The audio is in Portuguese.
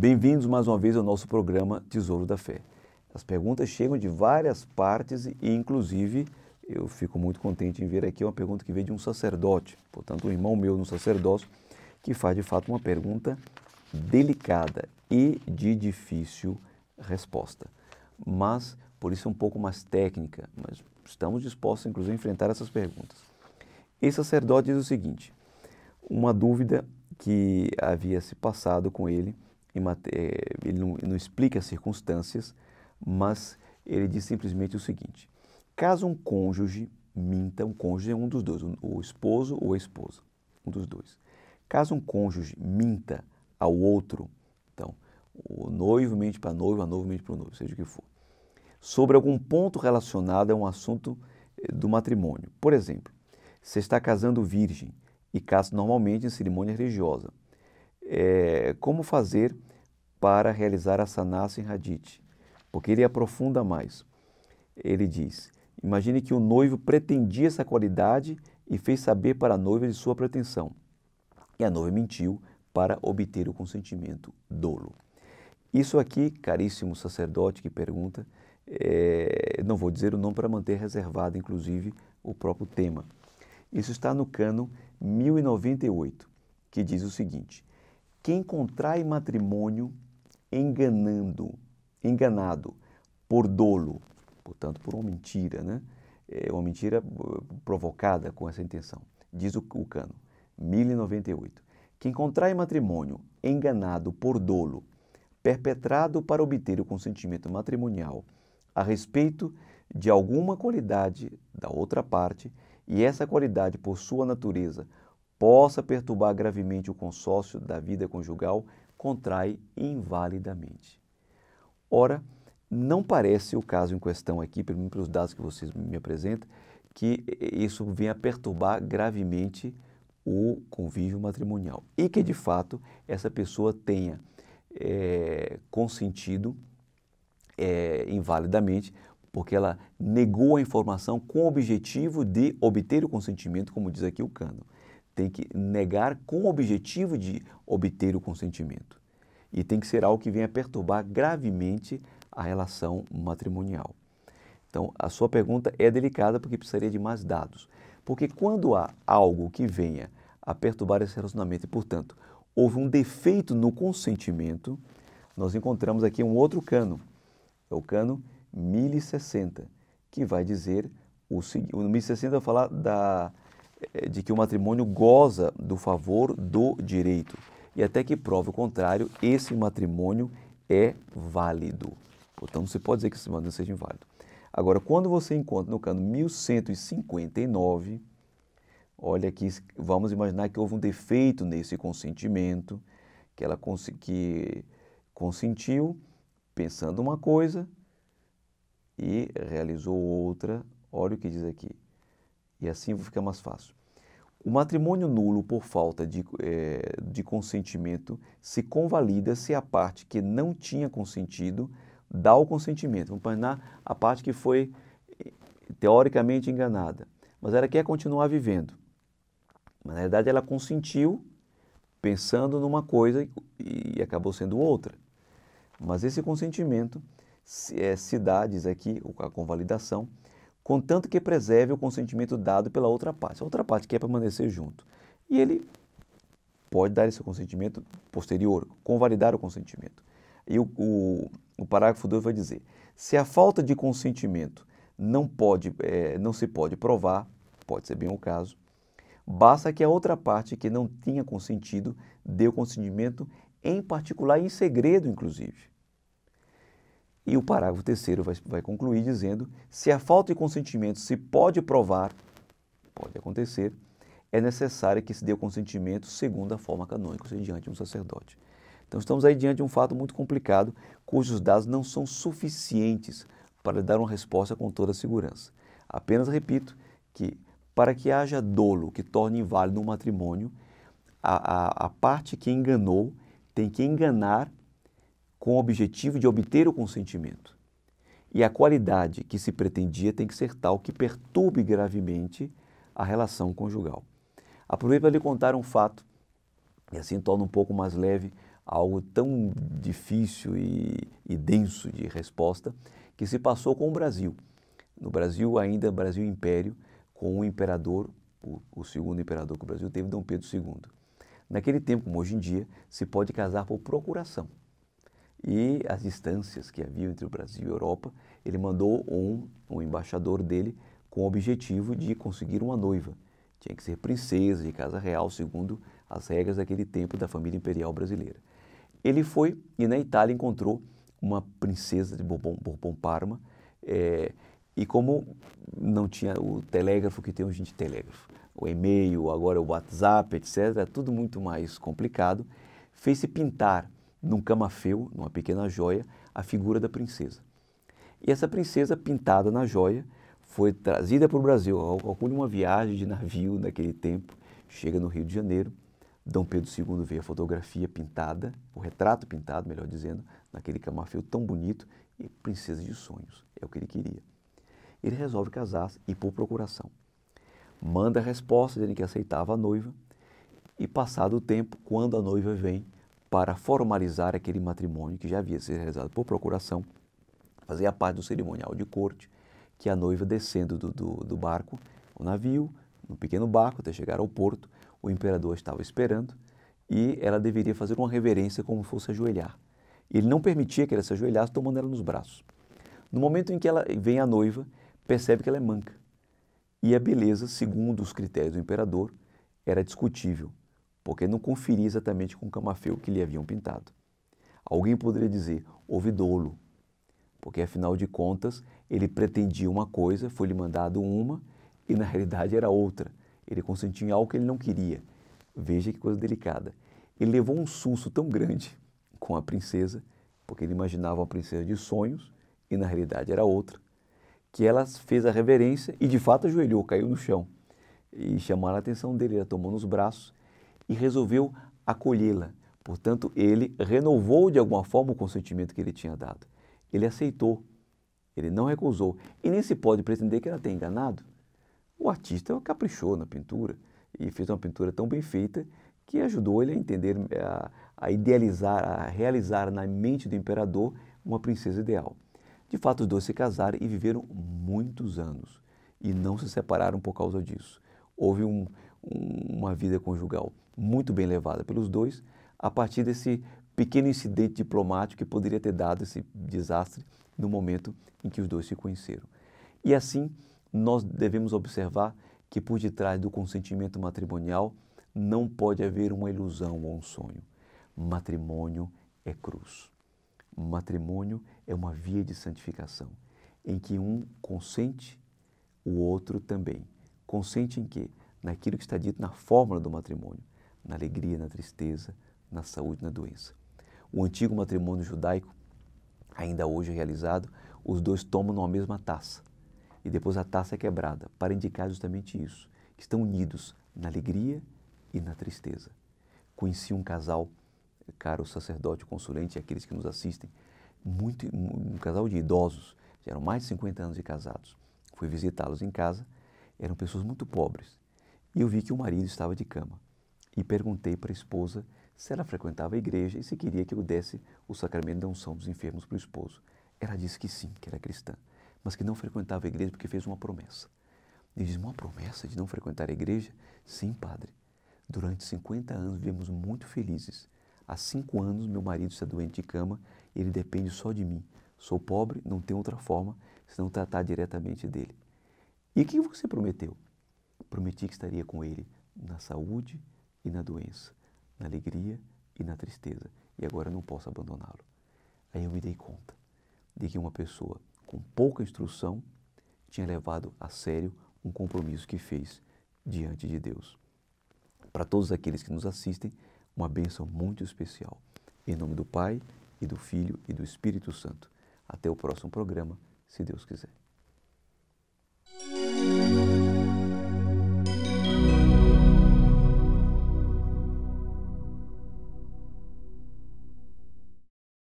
Bem-vindos mais uma vez ao nosso programa Tesouro da Fé. As perguntas chegam de várias partes e, inclusive, eu fico muito contente em ver aqui uma pergunta que veio de um sacerdote, portanto, um irmão meu no sacerdócio, que faz de fato uma pergunta delicada e de difícil resposta. Mas, por isso, é um pouco mais técnica, mas estamos dispostos, inclusive, a enfrentar essas perguntas. Esse sacerdote diz o seguinte: uma dúvida que havia se passado com ele eh, ele não, não explica as circunstâncias, mas ele diz simplesmente o seguinte: caso um cônjuge minta, um cônjuge é um dos dois, o esposo ou a esposa, um dos dois. Caso um cônjuge minta ao outro, então, o noivo mente para a noiva, a noiva mente para o noivo, seja o que for, sobre algum ponto relacionado a um assunto eh, do matrimônio. Por exemplo, você está casando virgem e casa normalmente em cerimônia religiosa, é, como fazer para realizar a sanassa em Hadith, porque ele aprofunda mais. Ele diz: Imagine que o noivo pretendia essa qualidade e fez saber para a noiva de sua pretensão. E a noiva mentiu para obter o consentimento dolo. Isso aqui, caríssimo sacerdote que pergunta, é, não vou dizer o nome para manter reservado, inclusive, o próprio tema. Isso está no cano 1098, que diz o seguinte: quem contrai matrimônio enganando, enganado por dolo, portanto, por uma mentira, né? É uma mentira eh, provocada com essa intenção. Diz o, o Cano, 1098. Quem contrai matrimônio enganado por dolo, perpetrado para obter o consentimento matrimonial a respeito de alguma qualidade da outra parte, e essa qualidade, por sua natureza, possa perturbar gravemente o consórcio da vida conjugal, contrai invalidamente. Ora, não parece o caso em questão aqui, pelo menos pelos dados que vocês me apresentam, que isso venha perturbar gravemente o convívio matrimonial e que de fato essa pessoa tenha é, consentido é, invalidamente, porque ela negou a informação com o objetivo de obter o consentimento, como diz aqui o Cano tem que negar com o objetivo de obter o consentimento. E tem que ser algo que venha perturbar gravemente a relação matrimonial. Então, a sua pergunta é delicada porque precisaria de mais dados. Porque quando há algo que venha a perturbar esse relacionamento e, portanto, houve um defeito no consentimento, nós encontramos aqui um outro cano, é o cano 1060, que vai dizer o seguinte: o 1060 vai falar da eh, de que o matrimônio goza do favor do direito e até que prove o contrário, esse matrimônio é válido. Portanto, você pode dizer que esse matrimônio seja inválido. Agora, quando você encontra no cano 1159, olha aqui, vamos imaginar que houve um defeito nesse consentimento, que ela cons que consentiu pensando uma coisa e realizou outra. Olha o que diz aqui. E assim fica mais fácil. O matrimônio nulo por falta de, é, de consentimento se convalida se a parte que não tinha consentido dá o consentimento. Vamos imaginar a parte que foi eh, teoricamente enganada, mas ela quer continuar vivendo. Mas na verdade ela consentiu pensando numa coisa e acabou sendo outra. Mas esse consentimento, se, é, se dá, diz aqui, a convalidação, contanto que preserve o consentimento dado pela outra parte. A outra parte quer permanecer junto. E ele pode dar esse consentimento posterior, convalidar o consentimento. E o, o, o parágrafo 2 vai dizer: se a falta de consentimento não, pode, é, não se pode provar, pode ser bem o caso, basta que a outra parte que não tinha consentido dê o consentimento, em particular em segredo, inclusive. E o parágrafo terceiro vai, vai concluir dizendo: se a falta de consentimento se pode provar, pode acontecer, é necessário que se dê o consentimento segundo a forma canônica, ou seja, diante de um sacerdote. Então, estamos aí diante de um fato muito complicado, cujos dados não são suficientes para dar uma resposta com toda a segurança. Apenas repito que, para que haja dolo que torne inválido um matrimônio, a, a, a parte que enganou tem que enganar com o objetivo de obter o consentimento. E a qualidade que se pretendia tem que ser tal que perturbe gravemente a relação conjugal. Aproveito para lhe contar um fato, e assim torna um pouco mais leve algo tão difícil e, e denso de resposta que se passou com o Brasil. No Brasil, ainda Brasil Império, com o imperador, o, o segundo imperador que o Brasil teve, Dom Pedro II. Naquele tempo, como hoje em dia, se pode casar por procuração e as distâncias que havia entre o Brasil e a Europa, ele mandou um, um embaixador dele com o objetivo de conseguir uma noiva. Tinha que ser princesa de casa real, segundo as regras daquele tempo da família imperial brasileira. Ele foi e na Itália encontrou uma princesa de Bourbon, Bourbon Parma, é, e como não tinha o telégrafo que tem hoje de telégrafo, o e-mail, agora o WhatsApp, etc., tudo muito mais complicado, fez-se pintar num camafeu, numa pequena joia, a figura da princesa. E essa princesa, pintada na joia, foi trazida para o Brasil. Calcule uma viagem de navio naquele tempo, chega no Rio de Janeiro. Dom Pedro II vê a fotografia pintada, o retrato pintado, melhor dizendo, naquele camafeu tão bonito, e princesa de sonhos, é o que ele queria. Ele resolve casar e por procuração. Manda a resposta dizendo que aceitava a noiva, e passado o tempo, quando a noiva vem, para formalizar aquele matrimônio que já havia sido realizado por procuração, fazer a parte do cerimonial de corte, que a noiva descendo do, do, do barco, o navio, no pequeno barco, até chegar ao porto, o imperador estava esperando e ela deveria fazer uma reverência como fosse ajoelhar. Ele não permitia que ela se ajoelhasse, tomando ela nos braços. No momento em que ela vem a noiva, percebe que ela é manca. E a beleza, segundo os critérios do imperador, era discutível porque não conferia exatamente com o camafeu que lhe haviam pintado. Alguém poderia dizer, houve dolo, porque afinal de contas ele pretendia uma coisa, foi-lhe mandado uma e na realidade era outra. Ele consentiu em algo que ele não queria. Veja que coisa delicada. Ele levou um susto tão grande com a princesa, porque ele imaginava uma princesa de sonhos e na realidade era outra, que ela fez a reverência e de fato ajoelhou, caiu no chão. E chamaram a atenção dele, ela tomou nos braços e resolveu acolhê-la. Portanto, ele renovou de alguma forma o consentimento que ele tinha dado. Ele aceitou, ele não recusou. E nem se pode pretender que ela tenha enganado. O artista caprichou na pintura e fez uma pintura tão bem feita que ajudou ele a entender, a, a idealizar, a realizar na mente do imperador uma princesa ideal. De fato, os dois se casaram e viveram muitos anos e não se separaram por causa disso. Houve um, uma vida conjugal muito bem levada pelos dois, a partir desse pequeno incidente diplomático que poderia ter dado esse desastre no momento em que os dois se conheceram. E assim, nós devemos observar que por detrás do consentimento matrimonial não pode haver uma ilusão ou um sonho. Matrimônio é cruz. Matrimônio é uma via de santificação, em que um consente, o outro também. Consente em quê? naquilo que está dito na fórmula do matrimônio, na alegria, na tristeza, na saúde, na doença. O antigo matrimônio judaico, ainda hoje realizado, os dois tomam numa mesma taça e depois a taça é quebrada para indicar justamente isso, que estão unidos na alegria e na tristeza. Conheci um casal, caro sacerdote, consulente, aqueles que nos assistem, muito, um casal de idosos, já eram mais de 50 anos de casados. Fui visitá-los em casa, eram pessoas muito pobres e eu vi que o marido estava de cama. E perguntei para a esposa se ela frequentava a igreja e se queria que eu desse o sacramento da unção dos enfermos para o esposo. Ela disse que sim, que era cristã, mas que não frequentava a igreja porque fez uma promessa. Ele diz: Uma promessa de não frequentar a igreja? Sim, padre. Durante 50 anos vivemos muito felizes. Há cinco anos meu marido está doente de cama e ele depende só de mim. Sou pobre, não tenho outra forma senão tratar diretamente dele. E o que você prometeu? Prometi que estaria com ele na saúde e na doença, na alegria e na tristeza, e agora não posso abandoná-lo. Aí eu me dei conta de que uma pessoa com pouca instrução tinha levado a sério um compromisso que fez diante de Deus. Para todos aqueles que nos assistem, uma bênção muito especial. Em nome do Pai, e do Filho, e do Espírito Santo. Até o próximo programa, se Deus quiser.